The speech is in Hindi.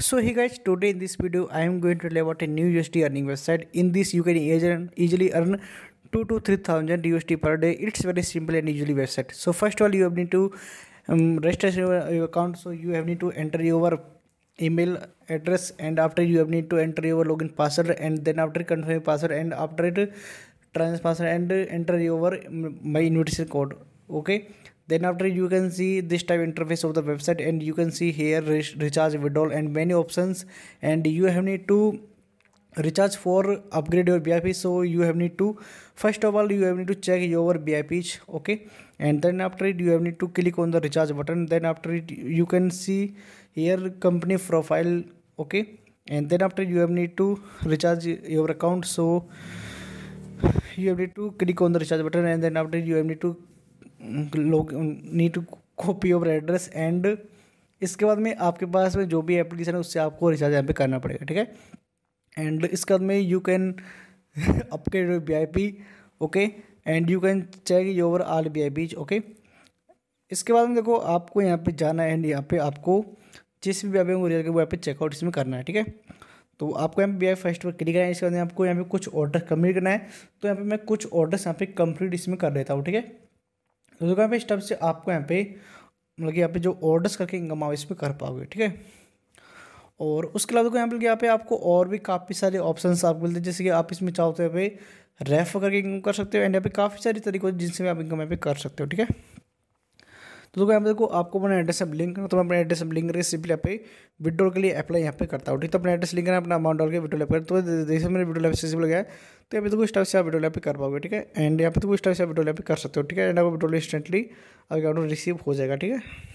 so hey guys today in this video i am going to tell about a new usd earning website in this you can easily earn 2 to 3000 usd per day it's very simple and easily website so first of all you have need to um, register your, your, account so you have need to enter your email address and after you have need to enter your login password and then after confirm password and after it transfer password and enter your um, my invitation code okay then after you can see this type interface of the website and you can see here recharge withdrawal and many options and you have need to recharge for upgrade your BIP so you have need to first of all you have need to check your BIPs okay and then after it you have need to click on the recharge button then after it you can see here company profile okay and then after you have need to recharge your account so you have need to click on the recharge button and then after you have need to लोग need to copy of address and इसके बाद में आपके पास में जो भी एप्लीकेशन है उससे आपको रिचार्ज यहाँ पे करना पड़ेगा ठीक है एंड इसके बाद में you can upgrade V I P okay and you can check your all V I beach okay इसके बाद में देखो आपको यहाँ पे जाना है एंड यहाँ पे आपको जिस भी वी आई पी को वो यहाँ पे चेकआउट इसमें करना है ठीक है तो आपको यहाँ पे वी फर्स्ट पर क्लिक करना है इसके बाद आपको यहाँ पे कुछ ऑर्डर कम्प्लीट करना है तो यहाँ पे मैं कुछ ऑर्डर्स यहाँ पे कंप्लीट इसमें कर लेता हूँ ठीक है यहाँ पे स्टेप से आपको यहाँ पे मतलब कि यहाँ पे जो ऑर्डर्स करके इनकम आओ इसमें कर पाओगे ठीक है और उसके अलावा देखो यहाँ पे यहाँ पे आपको और भी काफ़ी सारे ऑप्शन आपको मिलते हैं जैसे कि आप इसमें चाहो तो यहाँ पे रेफर करके इनकम कर सकते हो एंड यहाँ पे काफ़ी सारे तरीके जिनसे आप इनकम यहाँ पे कर सकते हो ठीक है तो दोस्तों यहाँ पे देखो आपको अपना एड्रेस अब लिंक करना तो मैं अपना एड्रेस अब लिंक करके सिंपली यहाँ पे विड्रोल के लिए अप्लाई यहाँ पे करता हूँ ठीक तो अपना एड्रेस लिंक करना अपना अमाउंट डाल के विड्रोल कर तो जैसे मेरे विड्रोल ऐप सिंपल गया तो यहाँ पे देखो स्टाफ से आप विड्रोल ऐप कर पाओगे ठीक है एंड यहाँ पे देखो स्टाफ से आप विड्रोल कर सकते हो ठीक है एंड आपको विड्रोल इंस्टेंटली आपके अकाउंट रिसीव हो जाएगा ठीक है